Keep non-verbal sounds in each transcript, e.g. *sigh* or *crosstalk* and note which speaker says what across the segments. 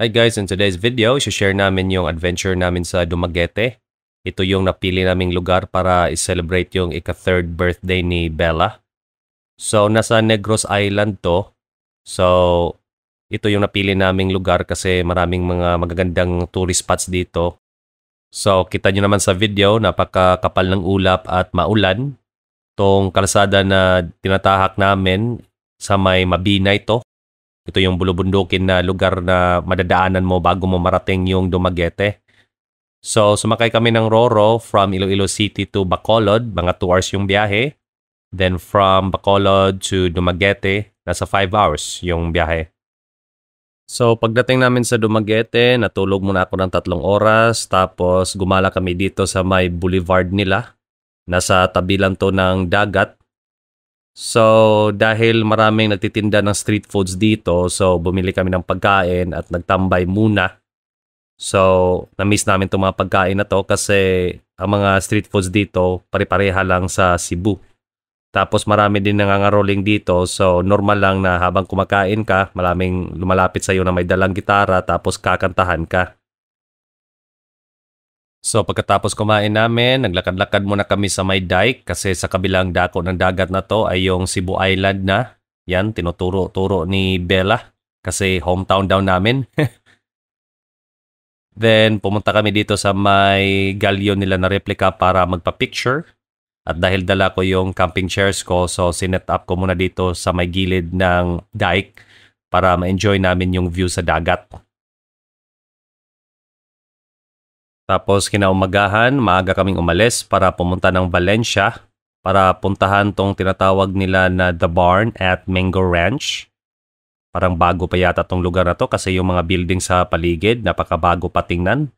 Speaker 1: Hi guys, in today's video, share namin yung adventure namin sa Dumaguete. Ito yung napili naming lugar para i-celebrate yung ika-third birthday ni Bella. So, nasa Negros Island to. So, ito yung napili naming lugar kasi maraming mga magagandang tourist spots dito. So, kita nyo naman sa video, napakakapal ng ulap at maulan. Tong kalsada na tinatahak namin sa may Mabinay to. Ito yung bulubundukin na lugar na madadaanan mo bago mo marating yung Dumaguete. So, sumakay kami ng Roro from Iloilo City to Bacolod. Mga 2 hours yung biyahe. Then from Bacolod to Dumaguete, nasa 5 hours yung biyahe. So pagdating namin sa Dumaguete, natulog muna ako ng tatlong oras tapos gumala kami dito sa may boulevard nila. Nasa tabi lang to ng dagat So, dahil maraming nagtitinda ng street foods dito, so bumili kami ng pagkain at nagtambay muna. So, na-miss namin itong mga pagkain na to kasi ang mga street foods dito pare-pareha lang sa Cebu. Tapos marami din nangangaroling dito so normal lang na habang kumakain ka, maraming lumalapit sa iyo na may dalang gitara tapos kakantahan ka. So pagkatapos kumain namin, naglakad-lakad muna kami sa may dike kasi sa kabilang dako ng dagat na to ay yung Cebu Island na. Yan, tinuturo-turo ni Bella kasi hometown daw namin. *laughs* Then pumunta kami dito sa may galyon nila na replica para magpa-picture. At dahil dala ko yung camping chairs ko, so sinet up ko muna dito sa may gilid ng dike para ma-enjoy namin yung view sa dagat. Tapos kinaumagahan, maaga kaming umalis para pumunta ng Valencia para puntahan tong tinatawag nila na The Barn at Mango Ranch. Parang bago pa yata tong lugar na to kasi yung mga building sa paligid napakabago pa tingnan.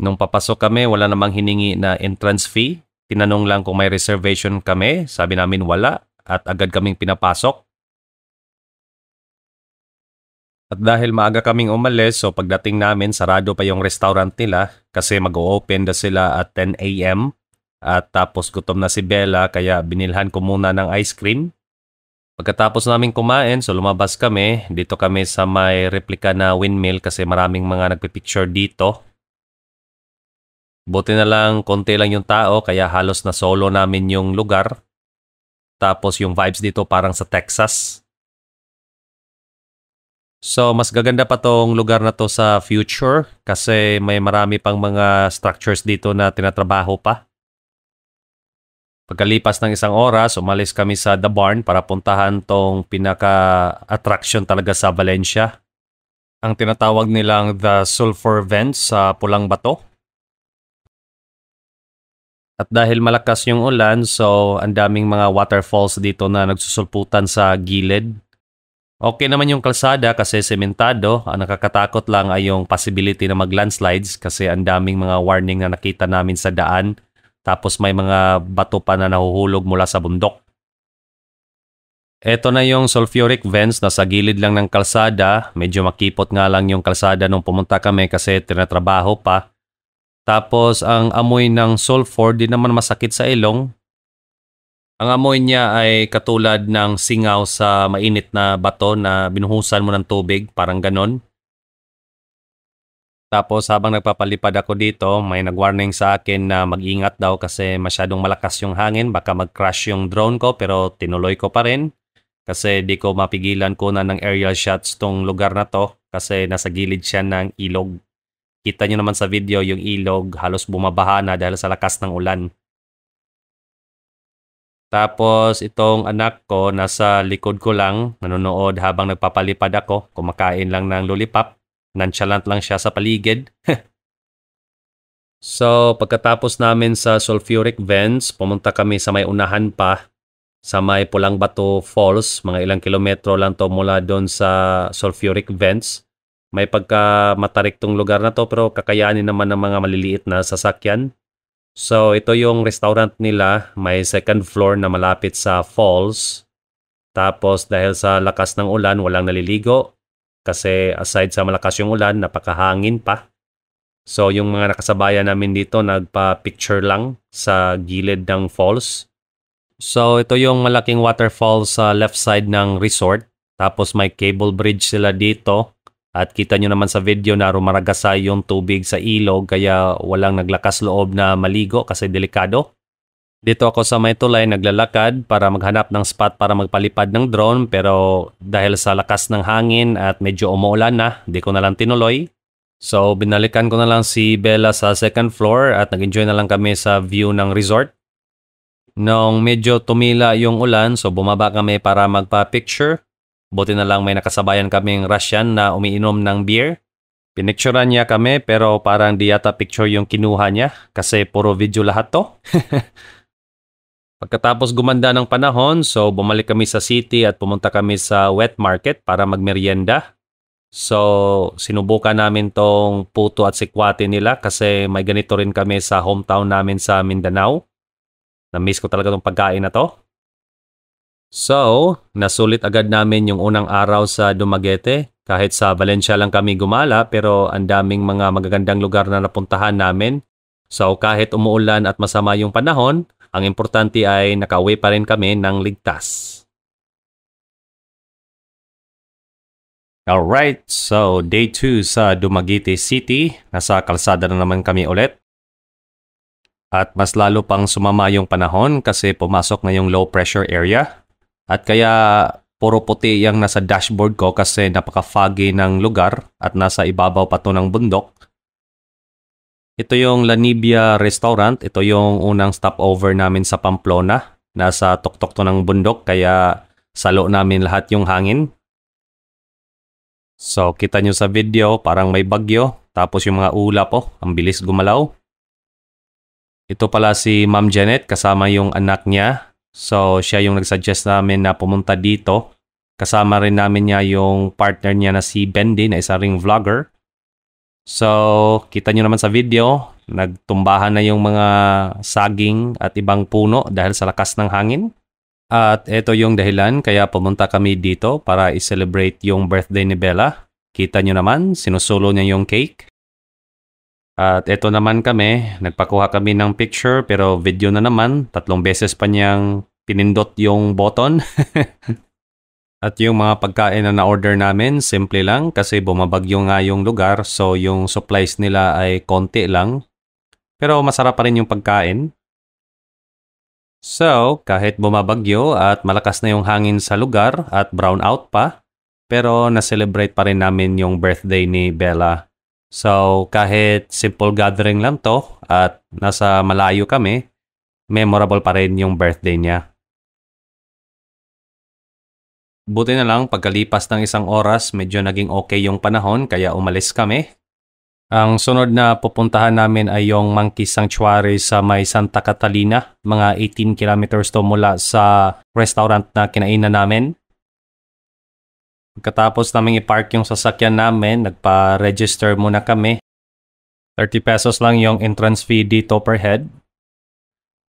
Speaker 1: Nung papasok kami, wala namang hiningi na entrance fee. Tinanong lang kung may reservation kami, sabi namin wala at agad kaming pinapasok. At dahil maaga kaming umalis so pagdating namin sarado pa yung restaurant nila kasi mag-open na sila at 10 a.m. At tapos gutom na si Bella kaya binilhan ko muna ng ice cream. Pagkatapos namin kumain so lumabas kami. Dito kami sa may replika na windmill kasi maraming mga nagpipicture dito. Buti na lang konti lang yung tao kaya halos na solo namin yung lugar. Tapos yung vibes dito parang sa Texas. So, mas gaganda pa tong lugar na to sa future kasi may marami pang mga structures dito na tinatrabaho pa. Pagkalipas ng isang oras, umalis kami sa The Barn para puntahan tong pinaka-attraction talaga sa Valencia. Ang tinatawag nilang The Sulfur Vents sa Pulang Bato. At dahil malakas yung ulan, so ang daming mga waterfalls dito na nagsusulputan sa gilid. Okay naman yung kalsada kasi sementado. Ang nakakatakot lang ay yung possibility na mag-landslides kasi ang daming mga warning na nakita namin sa daan. Tapos may mga bato pa na nahuhulog mula sa bundok. Ito na yung sulfuric vents na sa gilid lang ng kalsada. Medyo makipot nga lang yung kalsada nung pumunta kami kasi tinatrabaho pa. Tapos ang amoy ng sulfur di naman masakit sa ilong ang amoy niya ay katulad ng singaw sa mainit na bato na binuhusan mo ng tubig, parang ganon. Tapos habang nagpapalipad ako dito, may nagwarning sa akin na mag-ingat daw kasi masyadong malakas yung hangin, baka mag-crash yung drone ko pero tinuloy ko pa rin. Kasi di ko mapigilan ko na ng aerial shots tong lugar na to kasi nasa gilid siya ng ilog. Kita nyo naman sa video yung ilog halos bumabaha na dahil sa lakas ng ulan. Tapos itong anak ko nasa likod ko lang, nanonood habang nagpapalipad ako, kumakain lang ng lollipop. Nonchalant lang siya sa paligid. *laughs* so pagkatapos namin sa sulfuric vents, pumunta kami sa may unahan pa sa may Pulang Bato Falls. Mga ilang kilometro lang to mula doon sa sulfuric vents. May pagka matarik tong lugar na to pero kakayanin naman ng mga maliliit na sasakyan. So ito yung restaurant nila, may second floor na malapit sa falls. Tapos dahil sa lakas ng ulan, walang naliligo. Kasi aside sa malakas yung ulan, napakahangin pa. So yung mga nakasabayan namin dito nagpa-picture lang sa gilid ng falls. So ito yung malaking waterfall sa left side ng resort. Tapos may cable bridge sila dito at kita nyo naman sa video na rumaragasay yung tubig sa ilog kaya walang naglakas loob na maligo kasi delikado. Dito ako sa may tulay naglalakad para maghanap ng spot para magpalipad ng drone pero dahil sa lakas ng hangin at medyo umuulan na, di ko na lang tinuloy. So binalikan ko na lang si Bella sa second floor at nag-enjoy na lang kami sa view ng resort. Nung medyo tumila yung ulan so bumaba kami para magpa-picture Buti na lang may nakasabayan kaming Russian na umiinom ng beer. Pinicturean niya kami pero parang di yata picture yung kinuha niya kasi puro video lahat to. *laughs* Pagkatapos gumanda ng panahon, so bumalik kami sa city at pumunta kami sa wet market para magmerienda. So, sinubukan namin tong puto at sikwate nila kasi may ganito rin kami sa hometown namin sa Mindanao. Na-miss ko talaga tong pagkain na to. So, nasulit agad namin yung unang araw sa Dumaguete. Kahit sa Valencia lang kami gumala pero ang daming mga magagandang lugar na napuntahan namin. So kahit umuulan at masama yung panahon, ang importante ay nakauwi pa rin kami ng ligtas. Alright, so day 2 sa Dumaguete City. Nasa kalsada na naman kami ulit. At mas lalo pang sumama yung panahon kasi pumasok na yung low pressure area. At kaya puro puti yung nasa dashboard ko kasi napaka-foggy ng lugar at nasa ibabaw pa to ng bundok. Ito yung Lanibia Restaurant. Ito yung unang stopover namin sa Pamplona. Nasa tuktok to ng bundok kaya salo namin lahat yung hangin. So kita nyo sa video parang may bagyo tapos yung mga ula po ang bilis gumalaw. Ito pala si Ma'am Janet kasama yung anak niya So siya yung nagsuggest namin na pumunta dito. Kasama rin namin niya yung partner niya na si Bendy na isa ring vlogger. So kita nyo naman sa video, nagtumbahan na yung mga saging at ibang puno dahil sa lakas ng hangin. At ito yung dahilan kaya pumunta kami dito para i-celebrate yung birthday ni Bella. Kita nyo naman, sinusulo niya yung cake. At eto naman kami, nagpakuha kami ng picture pero video na naman. Tatlong beses pa niyang pinindot yung button. *laughs* At yung mga pagkain na na-order namin, simple lang kasi bumabagyo nga yung lugar so yung supplies nila ay konti lang. Pero masarap pa rin yung pagkain. So, kahit bumabagyo at malakas na yung hangin sa lugar at brown out pa, pero na-celebrate pa rin namin yung birthday ni Bella So kahit simple gathering lang to at nasa malayo kami, memorable pa rin yung birthday niya. Buti na lang pagkalipas ng isang oras medyo naging okay yung panahon kaya umalis kami. Ang sunod na pupuntahan namin ay yung Monkey Sanctuary sa may Santa Catalina, mga 18 kilometers to mula sa restaurant na kinainan namin. Pagkatapos namin i-park yung sasakyan namin, nagpa-register muna kami. 30 pesos lang yung entrance fee dito per head.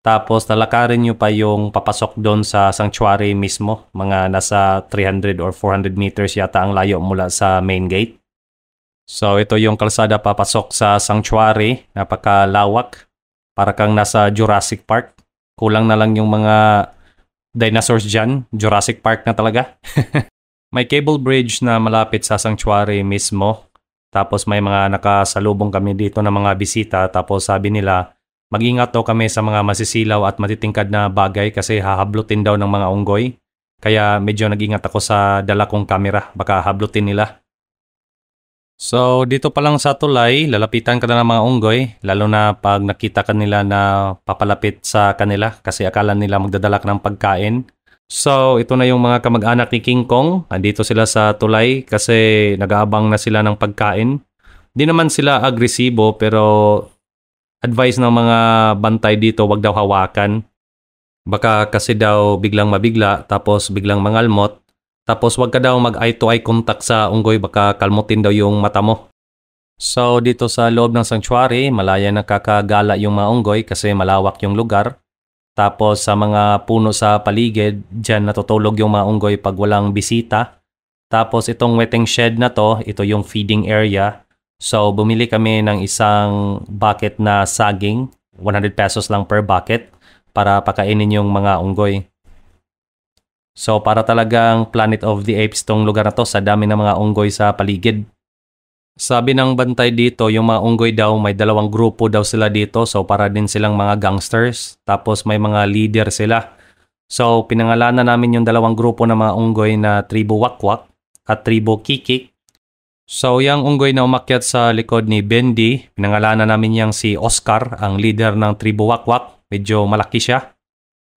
Speaker 1: Tapos lalakarin nyo pa yung papasok doon sa sanctuary mismo. Mga nasa 300 or 400 meters yata ang layo mula sa main gate. So ito yung kalsada papasok sa sanctuary. Napakalawak. Para kang nasa Jurassic Park. Kulang na lang yung mga dinosaurs dyan. Jurassic Park na talaga. *laughs* May cable bridge na malapit sa sanctuary mismo. Tapos may mga nakasalubong kami dito na mga bisita tapos sabi nila mag-ingat daw kami sa mga masisilaw at matitingkad na bagay kasi hahablutin daw ng mga unggoy. Kaya medyo nag-ingat ako sa dala kong kamera, baka hablutin nila. So dito pa lang sa tulay, lalapitan ka na ng mga unggoy, lalo na pag nakita ka nila na papalapit sa kanila kasi akala nila magdadala ka ng pagkain. So, ito na yung mga kamag-anak ni King Kong. Andito sila sa tulay kasi nag-aabang na sila ng pagkain. Hindi naman sila agresibo pero advice ng mga bantay dito, wag daw hawakan. Baka kasi daw biglang mabigla tapos biglang mangalmot. Tapos wag ka daw mag eye to eye contact sa unggoy baka kalmutin daw yung mata mo. So dito sa loob ng sanctuary, malaya kakagala yung mga unggoy kasi malawak yung lugar. Tapos sa mga puno sa paligid, dyan natutulog yung mga unggoy pag walang bisita. Tapos itong wetting shed na to, ito yung feeding area. So bumili kami ng isang bucket na saging, 100 pesos lang per bucket para pakainin yung mga unggoy. So para talagang Planet of the Apes tong lugar na to sa dami ng mga unggoy sa paligid. Sabi ng bantay dito, yung mga unggoy daw, may dalawang grupo daw sila dito. So, para din silang mga gangsters. Tapos, may mga leader sila. So, pinangalanan namin yung dalawang grupo ng mga unggoy na tribo Wakwak at tribo Kikik. So, yung unggoy na umakyat sa likod ni Bendy, pinangalanan namin yang si Oscar, ang leader ng tribo Wakwak. Medyo malaki siya.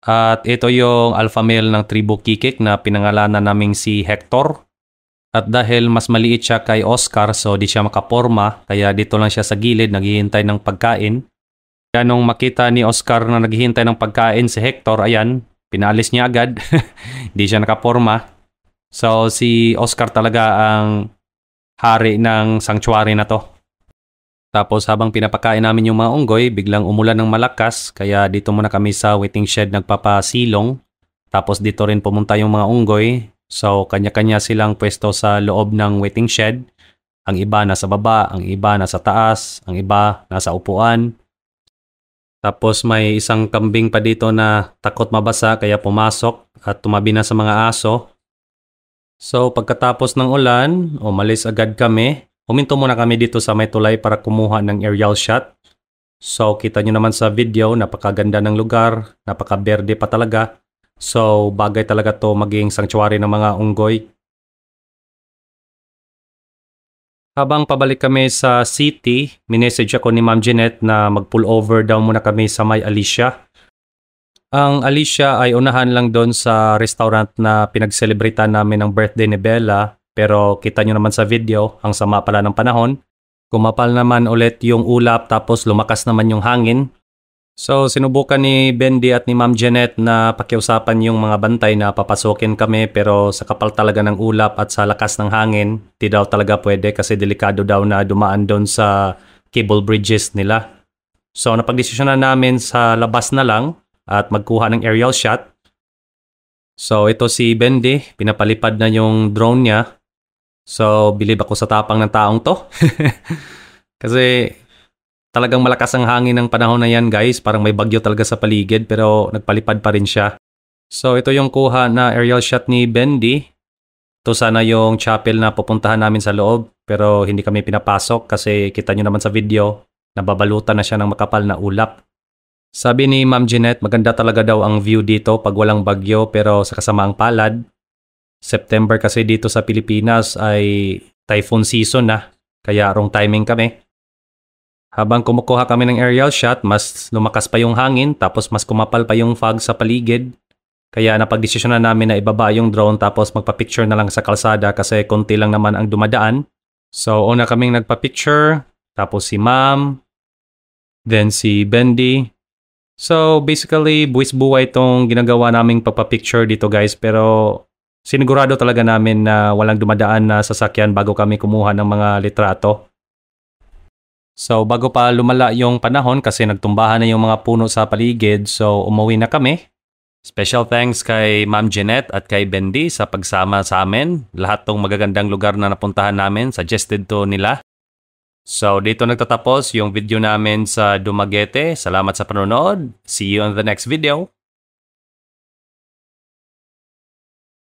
Speaker 1: At ito yung alpha male ng tribo Kikik na pinangalanan namin si Hector. At dahil mas maliit siya kay Oscar so di siya makaporma kaya dito lang siya sa gilid naghihintay ng pagkain. Kaya nung makita ni Oscar na naghihintay ng pagkain si Hector, ayan, pinalis niya agad. *laughs* di siya nakaporma. So si Oscar talaga ang hari ng sanctuary na to. Tapos habang pinapakain namin yung mga unggoy, biglang umulan ng malakas kaya dito muna kami sa waiting shed nagpapasilong. Tapos dito rin pumunta yung mga unggoy So, kanya-kanya silang pwesto sa loob ng waiting shed. Ang iba nasa baba, ang iba nasa taas, ang iba nasa upuan. Tapos may isang kambing pa dito na takot mabasa kaya pumasok at tumabi na sa mga aso. So pagkatapos ng ulan, umalis agad kami. Huminto muna kami dito sa may tulay para kumuha ng aerial shot. So kita nyo naman sa video, napakaganda ng lugar, napakaberde pa talaga. So bagay talaga to maging sanctuary ng mga unggoy. Habang pabalik kami sa city, minessage ako ni Ma'am Jeanette na mag-pull over daw muna kami sa may Alicia. Ang Alicia ay unahan lang doon sa restaurant na pinagselebrita namin ng birthday ni Bella pero kita nyo naman sa video ang sama pala ng panahon. Kumapal naman ulit yung ulap tapos lumakas naman yung hangin So sinubukan ni Bendy at ni Ma'am Janet na pakiusapan yung mga bantay na papasokin kami pero sa kapal talaga ng ulap at sa lakas ng hangin, di daw talaga pwede kasi delikado daw na dumaan doon sa cable bridges nila. So napagdesisyonan namin sa labas na lang at magkuha ng aerial shot. So ito si Bendy, pinapalipad na yung drone niya. So bilib ako sa tapang ng taong to. *laughs* kasi Talagang malakas ang hangin ng panahon na yan guys. Parang may bagyo talaga sa paligid pero nagpalipad pa rin siya. So ito yung kuha na aerial shot ni Bendy. Ito sana yung chapel na pupuntahan namin sa loob pero hindi kami pinapasok kasi kita nyo naman sa video nababalutan na siya ng makapal na ulap. Sabi ni Ma'am Jeanette maganda talaga daw ang view dito pag walang bagyo pero sa kasamaang palad. September kasi dito sa Pilipinas ay typhoon season na kaya wrong timing kami. Habang kumukuha kami ng aerial shot, mas lumakas pa yung hangin tapos mas kumapal pa yung fog sa paligid. Kaya napagdesisyon na namin na ibaba yung drone tapos magpa-picture na lang sa kalsada kasi konti lang naman ang dumadaan. So una kaming nagpa-picture, tapos si ma'am, then si Bendy. So basically, buwis buhay itong ginagawa naming pagpa-picture dito guys pero sinigurado talaga namin na walang dumadaan na sasakyan bago kami kumuha ng mga litrato. So bago pa lumala yung panahon kasi nagtumbahan na yung mga puno sa paligid so umuwi na kami. Special thanks kay Ma'am Jeanette at kay Bendy sa pagsama sa amin. Lahat tong magagandang lugar na napuntahan namin, suggested to nila. So dito nagtatapos yung video namin sa Dumaguete. Salamat sa panonood. See you on the next video.